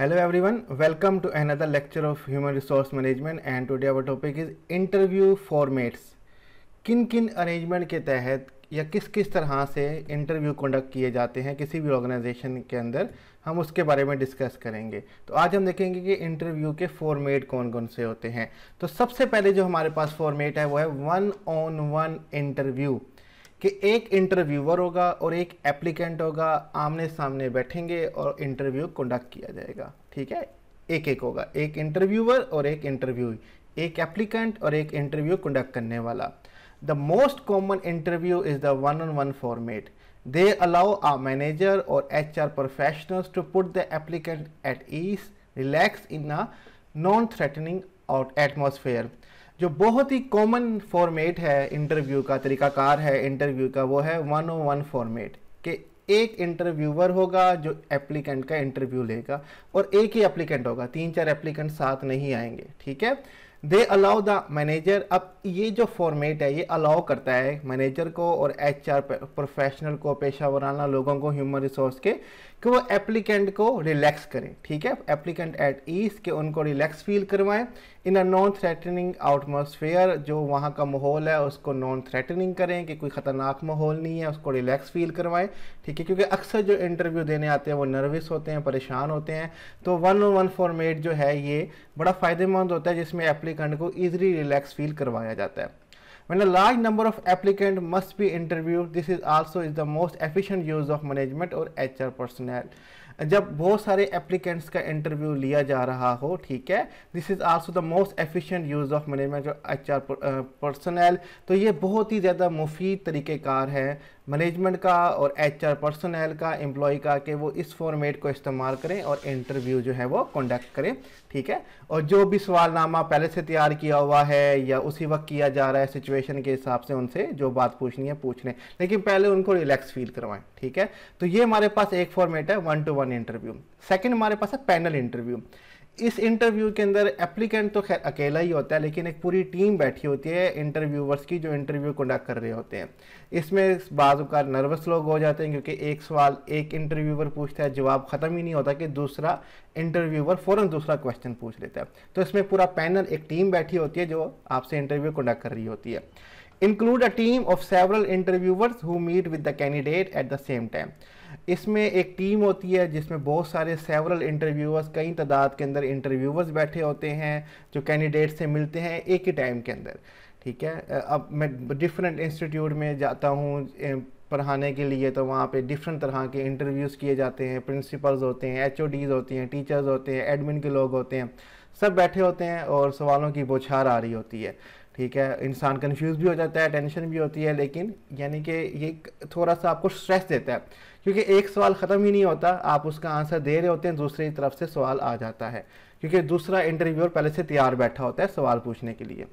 hello everyone welcome to another lecture of human resource management and today our topic is interview formats किन किन arrangement के तहत या किस किस तरह से इंटरव्यू कंडक्ट किए जाते हैं किसी भी ऑर्गेनाइजेशन के अंदर हम उसके बारे में डिस्कस करेंगे तो आज हम देखेंगे कि इंटरव्यू के फॉर्मेट कौन कौन से होते हैं तो सबसे पहले जो हमारे पास फॉर्मेट है वो है वन ऑन वन इंटरव्यू कि एक इंटरव्यूअर होगा और एक एप्लीकेंट होगा आमने सामने बैठेंगे और इंटरव्यू कंडक्ट किया जाएगा ठीक है एक एक होगा एक इंटरव्यूअर और एक इंटरव्यू एक एप्लीकेंट और एक इंटरव्यू कंडक्ट करने वाला the most common interview is the one on one format allow a manager और H R professionals to put the applicant at ease relax in a non threatening atmosphere जो बहुत ही common format है interview का तरीकाकार है interview का वो है वन ओ वन फॉर्मेट कि एक इंटरव्यूवर होगा जो एप्लीकेंट का इंटरव्यू लेगा और एक ही एप्लीकेंट होगा तीन चार एप्लीकेंट साथ नहीं आएंगे ठीक है दे अलाउ द मैनेजर अब ये जो फॉर्मेट है ये अलाउ करता है मैनेजर को और एच आर प्रोफेशनल को पेशा वराना लोगों को ह्यूमन रिसोर्स के कि वो एप्लीकेंट को रिलैक्स करें ठीक है एप्लीकेंट एट ईज के उनको रिलैक्स फील करवाएं इन अ नॉन थ्रेटनिंग आउटमोसफेयर जो वहाँ का माहौल है उसको नॉन थ्रेटनिंग करें कि कोई ख़तरनाक माहौल नहीं है उसको रिलैक्स फील करवाएं ठीक है क्योंकि अक्सर जो इंटरव्यू देने आते हैं वो नर्वस होते हैं परेशान होते हैं तो वन ऑन वन फॉर्मेट जो है ये बड़ा फ़ायदेमंद होता है जिसमें एप्लीकेंट को ईजिली रिलैक्स फील करवाया जाता है when large number of applicant must must interview this is also is the most most use of management और एच आर पर्सनैल जब बहुत सारे एप्लीकेंट्स का इंटरव्यू लिया जा रहा हो ठीक है this is also the most efficient use of management H R personnel तो ये बहुत ही ज़्यादा मुफीद तरीक़ेकार है मैनेजमेंट का और एच आर पर्सनल का एम्प्लॉय का कि वो इस फॉर्मेट को इस्तेमाल करें और इंटरव्यू जो है वो कंडक्ट करें ठीक है और जो भी सवालनामा पहले से तैयार किया हुआ है या उसी वक्त किया जा रहा है सिचुएशन के हिसाब से उनसे जो बात पूछनी है पूछ लें लेकिन पहले उनको रिलैक्स फील करवाएं ठीक है तो ये हमारे पास एक फॉर्मेट है one to one interview second हमारे पास है पैनल इंटरव्यू इस इंटरव्यू के अंदर एप्लीकेंट तो खैर अकेला ही होता है लेकिन एक पूरी टीम बैठी होती है इंटरव्यूवर्स की जो इंटरव्यू कंडक्ट कर रहे होते हैं इसमें बाजू का नर्वस लोग हो जाते हैं क्योंकि एक सवाल एक इंटरव्यूवर पूछता है जवाब ख़त्म ही नहीं होता कि दूसरा इंटरव्यूवर फ़ौरन दूसरा क्वेश्चन पूछ लेता है तो इसमें पूरा पैनल एक टीम बैठी होती है जो आपसे इंटरव्यू कंडक्ट कर रही होती है include a team of several interviewers who meet with the candidate at the same time इसमें एक टीम होती है जिसमें बहुत सारे सेवरल इंटरव्यूअर्स कई तादाद के अंदर इंटरव्यूअर्स बैठे होते हैं जो कैंडिडेट से मिलते हैं एक ही टाइम के अंदर ठीक है अब मैं डिफरेंट इंस्टीट्यूट में जाता हूँ पढ़ाने के लिए तो वहाँ पे डिफरेंट तरह के इंटरव्यूज़ किए जाते हैं प्रिंसिपल्स होते हैं एच होती हैं टीचर्स होते हैं एडमिन के लोग होते हैं सब बैठे होते हैं और सवालों की बौछार आ रही होती है ठीक है इंसान कंफ्यूज भी हो जाता है टेंशन भी होती है लेकिन यानी कि ये थोड़ा सा आपको स्ट्रेस देता है क्योंकि एक सवाल ख़त्म ही नहीं होता आप उसका आंसर दे रहे होते हैं दूसरी तरफ से सवाल आ जाता है क्योंकि दूसरा इंटरव्यूअर पहले से तैयार बैठा होता है सवाल पूछने के लिए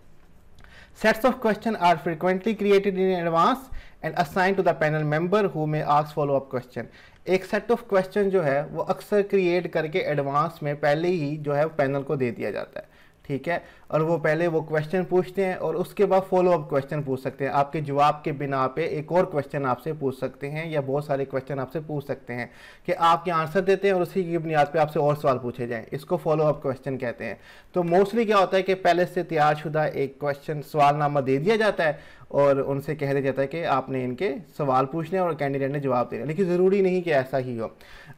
sets of question are frequently created in advance and assign to the panel member who may ask follow up question एक सेट ऑफ क्वेश्चन जो है वो अक्सर क्रिएट करके एडवांस में पहले ही जो है पैनल को दे दिया जाता है ठीक है और वो पहले वो क्वेश्चन पूछते हैं और उसके बाद फॉलो अप क्वेश्चन पूछ सकते हैं आपके जवाब के बिना पे एक और क्वेश्चन आपसे पूछ सकते हैं या बहुत सारे क्वेश्चन आपसे पूछ सकते हैं कि आपके आंसर देते हैं और उसी की बुनियाद पे आपसे और सवाल पूछे जाए इसको फॉलो अप क्वेश्चन कहते हैं तो मोस्टली क्या होता है कि पहले से तैयार एक क्वेश्चन सवालनामा दे दिया जाता है और उनसे कह दिया जाता है कि आपने इनके सवाल पूछने और कैंडिडेट ने जवाब देना लेकिन ज़रूरी नहीं कि ऐसा ही हो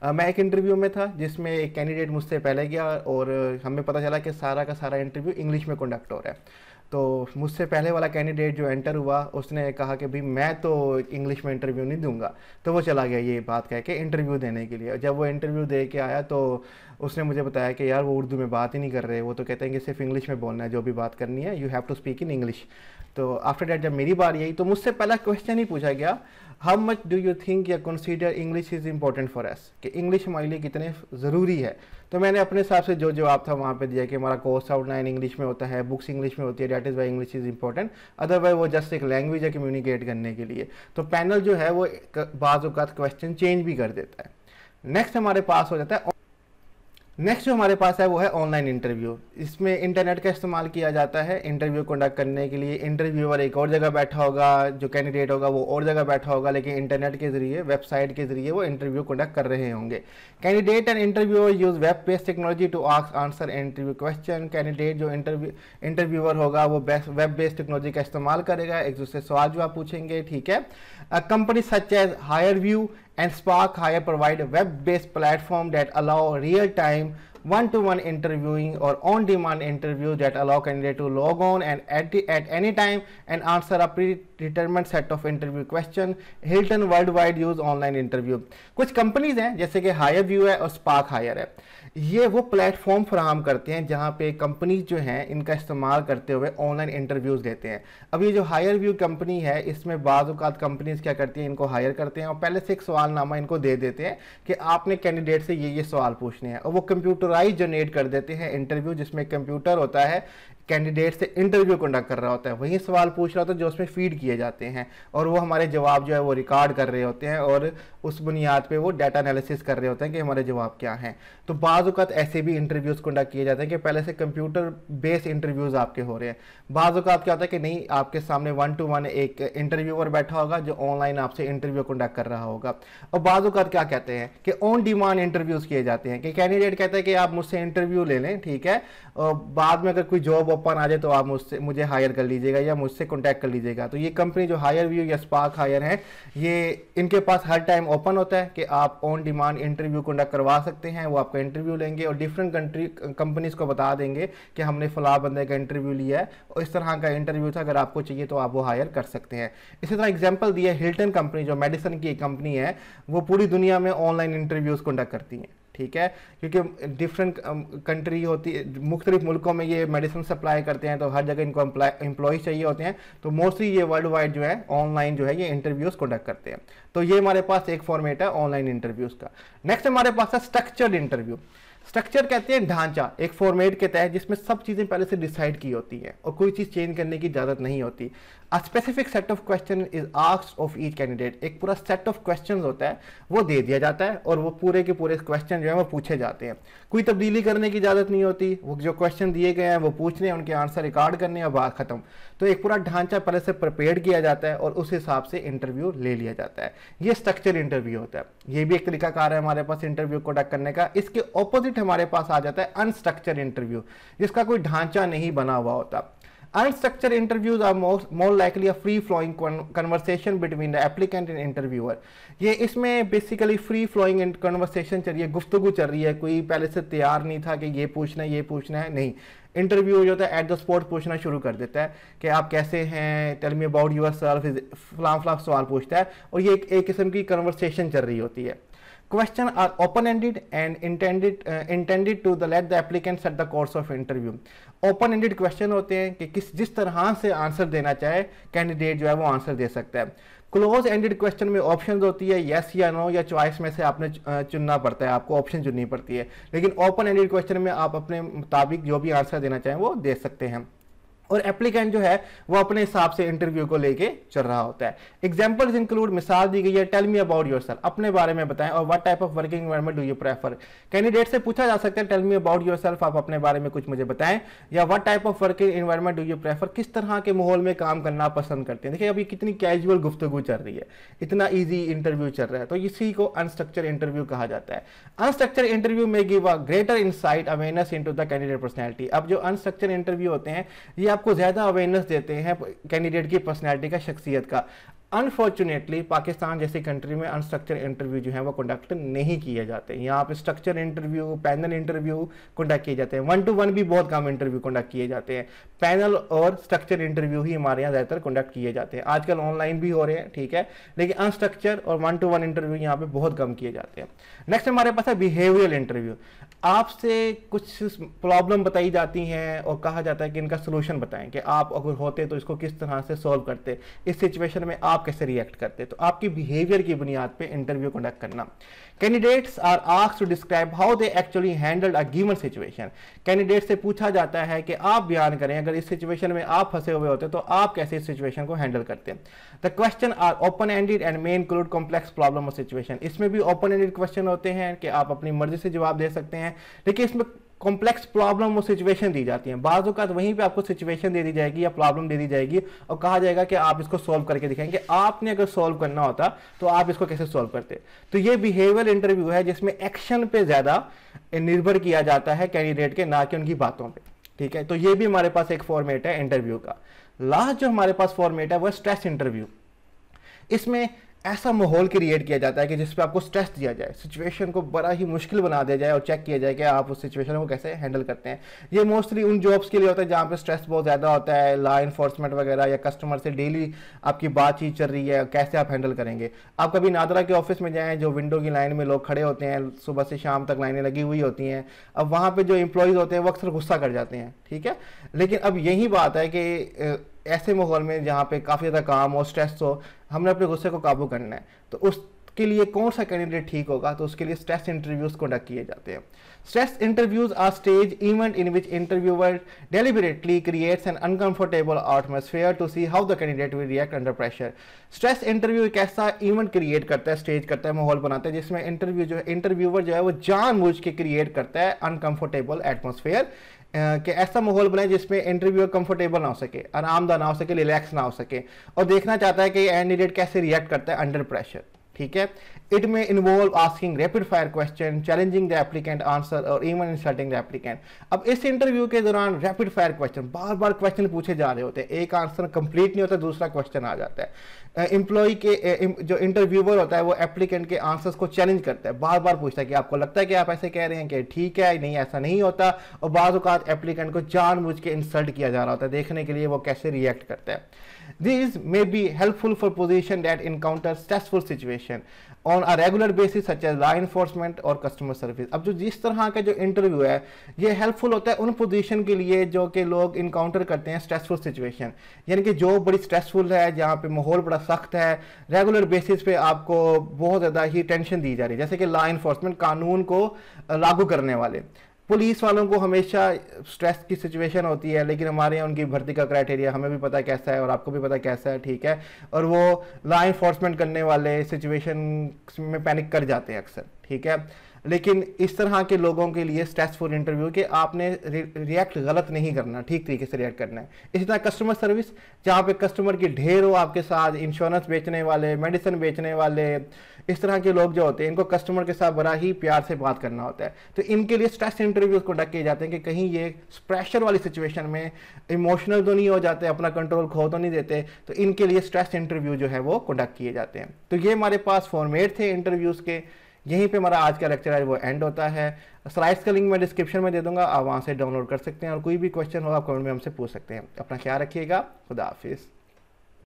आ, मैं एक इंटरव्यू में था जिसमें एक कैंडिडेट मुझसे पहले गया और हमें पता चला कि सारा का सारा इंटरव्यू इंग्लिश इंग्लिश में कंडक्ट हो रहा है तो मुझसे पहले वाला कैंडिडेट जो एंटर हुआ उसने कहा कि भाई मैं तो इंग्लिश में इंटरव्यू नहीं दूंगा तो वो चला गया ये बात कह के इंटरव्यू देने के लिए जब वो इंटरव्यू दे के आया तो उसने मुझे बताया कि यार वो उर्दू में बात ही नहीं कर रहे वो तो कहते हैं कि सिर्फ इंग्लिश में बोलना है जो भी बात करनी है you have to speak in English तो आफ्टर डैट जब मेरी बारी आई तो मुझसे पहला क्वेश्चन ही पूछा गया how much do you think या consider English is important for us कि इंग्लिश हमारे लिए कितने ज़रूरी है तो मैंने अपने हिसाब से जो जवाब था वहाँ पे दिया कि हमारा कोर्स आउटलाइन इंग्लिश में होता है बुक्स इंग्लिश में होती है that is why English is important otherwise वो जस्ट एक लैंग्वेज है कम्युनिकेट करने के लिए तो पैनल जो है वो बाज़ात क्वेश्चन चेंज भी कर देता है नेक्स्ट हमारे पास हो जाता है नेक्स्ट जो हमारे पास है वो है ऑनलाइन इंटरव्यू इसमें इंटरनेट का इस्तेमाल किया जाता है इंटरव्यू कंडक्ट करने के लिए इंटरव्यूअर एक और जगह बैठा होगा जो कैंडिडेट होगा वो और जगह बैठा होगा लेकिन इंटरनेट के जरिए वेबसाइट के जरिए वो इंटरव्यू कंडक्ट कर रहे होंगे candidate and interviewer use web based technology to ask answer interview question candidate जो इंटरव्यू इंटरव्यूअर होगा वो वेब बेस्ड टेक्नोलॉजी का इस्तेमाल करेगा एक दूसरे सवाल जवाब पूछेंगे ठीक है company such as HireVue and Spark Hire provide a web-based platform that allow real-time one-to-one interviewing or on-demand interview that allow candidate to log on and at, the, at any time and answer a predetermined set of interview question Hilton worldwide use online interview kuch companies hain jaise ki hire view hai aur spark hire hai ये वो platform फ्राहम करते हैं जहाँ पे companies जो हैं इनका इस्तेमाल करते हुए ऑनलाइन इंटरव्यूज़ देते हैं अब ये जो हायर व्यू कंपनी है इसमें बाज़ात कंपनीज क्या करती हैं इनको हायर करते हैं और पहले से एक सवालनामा इनको दे देते हैं कि आपने कैंडिडेट से ये ये सवाल पूछने हैं और वो कंप्यूटराइज जनरेट कर देते हैं इंटरव्यू जिसमें कंप्यूटर होता है कैंडिडेट से इंटरव्यू कंडक्ट कर रहा होता है वही सवाल पूछ रहा होता है जो उसमें फीड किए जाते हैं और वो हमारे जवाब जो है वो रिकॉर्ड कर रहे होते हैं और उस बुनियाद पे वो डाटा एनालिसिस कर रहे होते हैं कि हमारे जवाब क्या हैं तो बाज़ात ऐसे भी इंटरव्यूज़ कंडक्ट किए जाते हैं कि पहले से कंप्यूटर बेस्ड इंटरव्यूज़ आपके हो रहे हैं बाज़ात क्या होता है कि नहीं आपके सामने वन टू वन एक इंटरव्यूअर बैठा होगा जो ऑनलाइन आपसे इंटरव्यू कंडक्ट कर रहा होगा और बाज़ात क्या कहते हैं कि ऑन डिमांड इंटरव्यूज़ किए जाते हैं कि कैंडिडेट कहते हैं कि आप मुझसे इंटरव्यू ले लें ठीक है और बाद में अगर कोई जॉब ओपन आ जाए तो आप मुझसे मुझे हायर कर लीजिएगा या मुझसे कॉन्टैक्ट कर लीजिएगा तो ये कंपनी जो हायर व्यू या स्पार्क हायर है ये इनके पास हर टाइम ओपन होता है कि आप ऑन डिमांड इंटरव्यू कंडक्ट करवा सकते हैं वो आपका इंटरव्यू लेंगे और डिफरेंट कंट्री कंपनीज को बता देंगे कि हमने फला बंदे का इंटरव्यू लिया है और इस तरह का इंटरव्यू था अगर आपको चाहिए तो आप वो हायर कर सकते हैं इसी तरह एग्जाम्पल दिया हिल्टन कंपनी जो मेडिसन की कंपनी है वो पूरी दुनिया में ऑनलाइन इंटरव्यूज़ कंडक्ट करती हैं ठीक है क्योंकि डिफरेंट कंट्री um, होती है मुख्तलिफ मुल्कों में ये मेडिसिन सप्लाई करते हैं तो हर जगह इनको एम्प्लॉज चाहिए होते हैं तो मोस्टली ये वर्ल्ड वाइड जो है ऑनलाइन जो है ये इंटरव्यूज़ कंडक्ट करते हैं तो ये हमारे पास एक फॉर्मेट है ऑनलाइन इंटरव्यूज़ का नेक्स्ट हमारे पास है स्ट्रक्चर्ड इंटरव्यू स्ट्रक्चर कहते हैं ढांचा एक फॉर्मेट के तहत जिसमें सब चीज़ें पहले से डिसाइड की होती हैं और कोई चीज़ चेंज करने की इजाज़त नहीं होती a specific set of question is ask of each candidate एक पूरा सेट ऑफ क्वेश्चन होता है वो दे दिया जाता है और वो पूरे के पूरे क्वेश्चन जो है वो पूछे जाते हैं कोई तब्दीली करने की इजाज़त नहीं होती वो जो क्वेश्चन दिए गए हैं वो पूछने उनके आंसर रिकॉर्ड करने और बात खत्म तो एक पूरा ढांचा पहले से प्रिपेयर किया जाता है और उस हिसाब से इंटरव्यू ले लिया जाता है ये स्ट्रक्चर इंटरव्यू होता है ये भी एक तरीकाकार है हमारे पास इंटरव्यू कंडक्ट करने का इसके ऑपोजिट हमारे पास आ जाता है अनस्ट्रक्चर इंटरव्यू जिसका कोई ढांचा नहीं बना हुआ होता unstructured interviews are most more likely free flowing flowing between the applicant and interviewer ये इसमें बेसिकली फ्री फ्लोइंग कन्वर्सेशन चल रही है गुफ्तु चल रही है कोई पहले से तैयार नहीं था कि ये पूछना है ये पूछना है नहीं इंटरव्यू जो होता है एट द स्पॉट पूछना शुरू कर देता है कि आप कैसे हैं tell me about yourself फ्लाम फ्लाम सवाल पूछता है और ये एक किस्म की कन्वर्सेशन चल रही होती है question are open ended and intended uh, intended to the let the applicant set the course of interview open ended question होते हैं कि किस जिस तरह से आंसर देना चाहे कैंडिडेट जो है वो आंसर दे सकता है क्लोज एंडेड क्वेश्चन में ऑप्शन होती है येस या नो या चॉइस में से आपने uh, चुनना पड़ता है आपको ऑप्शन चुननी पड़ती है लेकिन ओपन एंडेड क्वेश्चन में आप अपने मुताबिक जो भी आंसर देना चाहें वो दे सकते हैं और एप्लीकेंट जो है वो अपने हिसाब से इंटरव्यू को लेके चल रहा होता है एग्जाम्पल्स इंक्लूड मिसाल दी गई है tell me about yourself अपने बारे में बताएं और what type of working environment do you prefer candidate से पूछा जा सकता है tell me about yourself आप अपने बारे में कुछ मुझे बताएं या what type of working environment do you prefer किस तरह के माहौल में काम करना पसंद करते हैं देखिए अभी कितनी कैजुअल गुफ्तगु चल रही है इतना ईजी इंटरव्यू चल रहा है तो इसी को अनस्ट्रक्चर इंटरव्यू कहा जाता है अनस्ट्रक्चर इंटरव्यू में give a greater insight awareness in the candidate personality अब जो अनस्ट्रक्चर इंटरव्यू होते हैं ये आपको ज़्यादा अवेयरनेस देते हैं कैंडिडेट की पर्सनैलिटी का शख्सियत का अनफॉर्चुनेटली पाकिस्तान जैसी कंट्री में अनस्ट्रक्चर इंटरव्यू जो है वो कंडक्ट नहीं किए जाते यहाँ पे structure interview panel interview conduct किए जाते हैं वन टू वन भी बहुत कम इंटरव्यू कंडक्ट किए जाते हैं पैनल और स्ट्रक्चर इंटरव्यू ही हमारे यहाँ ज़्यादातर कंडक्ट किए जाते हैं आजकल ऑनलाइन भी हो रहे हैं ठीक है लेकिन अनस्ट्रक्चर और वन टू वन इंटरव्यू यहाँ पे बहुत कम किए जाते हैं नेक्स्ट हमारे पास है बिहेवियल इंटरव्यू आपसे कुछ प्रॉब्लम बताई जाती हैं और कहा जाता है कि इनका सोल्यूशन बताएं कि आप अगर होते तो इसको किस तरह से सॉल्व करते इस सिचुएशन में आप आप कैसे रिएक्ट करते तो आपकी बिहेवियर की बुनियाद पे इंटरव्यू कंडक्ट करना candidates are ask to describe how they actually handle a given situation candidate से पूछा जाता है कि आप बयान करें अगर इस सिचुएशन में आप फंसे हुए होते तो आप कैसे इस सिचुएशन को हैंडल करते the question are open ended and may include complex problem और सिचुएशन इसमें भी ओपन एंडेड क्वेश्चन होते हैं कि आप अपनी मर्जी से जवाब दे सकते हैं लेकिन इसमें कॉम्प्लेक्स प्रॉब्लम और सिचुएशन दी जाती है बाज़ात वहीं पे आपको सिचुएशन दे दी जाएगी या प्रॉब्लम दे दी जाएगी और कहा जाएगा कि आप इसको सॉल्व करके दिखाएंगे आपने अगर सॉल्व करना होता तो आप इसको कैसे सॉल्व करते तो ये बिहेवियर इंटरव्यू है जिसमें एक्शन पे ज़्यादा निर्भर किया जाता है कैंडिडेट के ना कि उनकी बातों पर ठीक है तो ये भी हमारे पास एक फॉर्मेट है इंटरव्यू का लास्ट जो हमारे पास फॉर्मेट है वह स्ट्रेस इंटरव्यू इसमें ऐसा माहौल क्रिएट किया जाता है कि जिस पर आपको स्ट्रेस दिया जाए सिचुएशन को बड़ा ही मुश्किल बना दिया जाए और चेक किया जाए कि आप उस सिचुएशन को कैसे हैंडल करते हैं ये मोस्टली उन जॉब्स के लिए होता है जहाँ पे स्ट्रेस बहुत ज़्यादा होता है लॉ इन्फोर्समेंट वगैरह या कस्टमर से डेली आपकी बातचीत चल रही है कैसे आप हैंडल करेंगे आप कभी नादरा के ऑफिस में जाएँ जो विंडो की लाइन में लोग खड़े होते हैं सुबह से शाम तक लाइनें लगी हुई होती हैं अब वहाँ पर जो एम्प्लॉयज़ होते हैं वो अक्सर गुस्सा कर जाते हैं ठीक है लेकिन अब यही बात है कि ऐसे माहौल में जहाँ पे काफ़ी ज़्यादा काम और स्ट्रेस हो हमने अपने गुस्से को काबू करना है तो उस के लिए कौन सा कैंडिडेट ठीक होगा तो उसके लिए स्ट्रेस इंटरव्यूज कंडक्ट किए जाते हैं stress interviews are stage event in which interviewer deliberately creates an uncomfortable atmosphere to see how the candidate will react under pressure stress interview एक ऐसा इवेंट क्रिएट करता है स्टेज करता है माहौल बनाता है जिसमें इंटरव्यू जो है इंटरव्यूअर जो है वो जानबूझ के क्रिएट करता है अनकंफर्टेबल एटमोसफेयर कि ऐसा माहौल बनाए जिसमें इंटरव्यूअर कंफर्टेबल ना हो सके आरामदा ना हो सके रिलैक्स ना हो सके और देखना चाहता है कि कैंडिडेट कैसे रिएक्ट करता है अंडर प्रेशर ठीक है it may involve asking rapid fire question challenging the applicant answer और इवन इंसल्टिंग द एप्लीकेंट अब इस इंटरव्यू के दौरान रैपिड फायर क्वेश्चन बार बार क्वेश्चन पूछे जा रहे होते हैं एक आंसर कंप्लीट नहीं होता दूसरा क्वेश्चन आ जाता है एम्प्लॉय uh, के uh, जो इंटरव्यूअर होता है वो एप्लीकेंट के आंसर्स को चैलेंज करता है बार बार पूछता है कि आपको लगता है कि आप ऐसे कह रहे हैं कि ठीक है नहीं ऐसा नहीं होता और बाज़ात एप्लीकेंट को जानबूझ के इंसल्ट किया जा रहा होता है देखने के लिए वो कैसे रिएक्ट करता है this may be helpful for positions that encounter stressful situation on a regular basis such as law enforcement और कस्टमर सर्विस अब जो जिस तरह का जो इंटरव्यू है ये हेल्पफुल होता है उन पोजिशन के लिए जो कि लोग इनकाउंटर करते हैं स्ट्रेसफुल सिचुएशन यानी कि जॉब बड़ी स्ट्रेसफुल है जहाँ पे माहौल बड़ा सख्त है रेगुलर बेसिस पे आपको बहुत ज़्यादा ही टेंशन दी जा रही है जैसे कि लॉ इन्फोर्समेंट कानून को लागू करने वाले पुलिस वालों को हमेशा स्ट्रेस की सिचुएशन होती है लेकिन हमारे यहाँ उनकी भर्ती का क्राइटेरिया हमें भी पता कैसा है और आपको भी पता कैसा है ठीक है और वो लॉ इन्फोर्समेंट करने वाले सिचुएशन में पैनिक कर जाते हैं अक्सर ठीक है लेकिन इस तरह के लोगों के लिए स्ट्रेसफुल इंटरव्यू के आपने रिएक्ट गलत नहीं करना ठीक तरीके से रिएक्ट करना है इसी तरह कस्टमर सर्विस जहाँ पे कस्टमर की ढेर हो आपके साथ इंश्योरेंस बेचने वाले मेडिसिन बेचने वाले इस तरह के लोग जो होते हैं इनको कस्टमर के साथ बड़ा ही प्यार से बात करना होता है तो इनके लिए स्ट्रेस इंटरव्यूज कंडक्ट किए जाते हैं कि कहीं ये प्रेशर वाली सिचुएशन में इमोशनल तो नहीं हो जाते अपना कंट्रोल खो तो नहीं देते तो इनके लिए स्ट्रेस इंटरव्यू जो है वो कंडक्ट किए जाते हैं तो ये हमारे पास फॉर्मेट थे इंटरव्यूज़ के यहीं पे हमारा आज का लेक्चर है वो एंड होता है स्लाइड्स का लिंक मैं डिस्क्रिप्शन में दे दूंगा आप वहाँ से डाउनलोड कर सकते हैं और कोई भी क्वेश्चन हो आप कमेंट में हमसे पूछ सकते हैं अपना ख्याल रखिएगा खुदा हाफिज़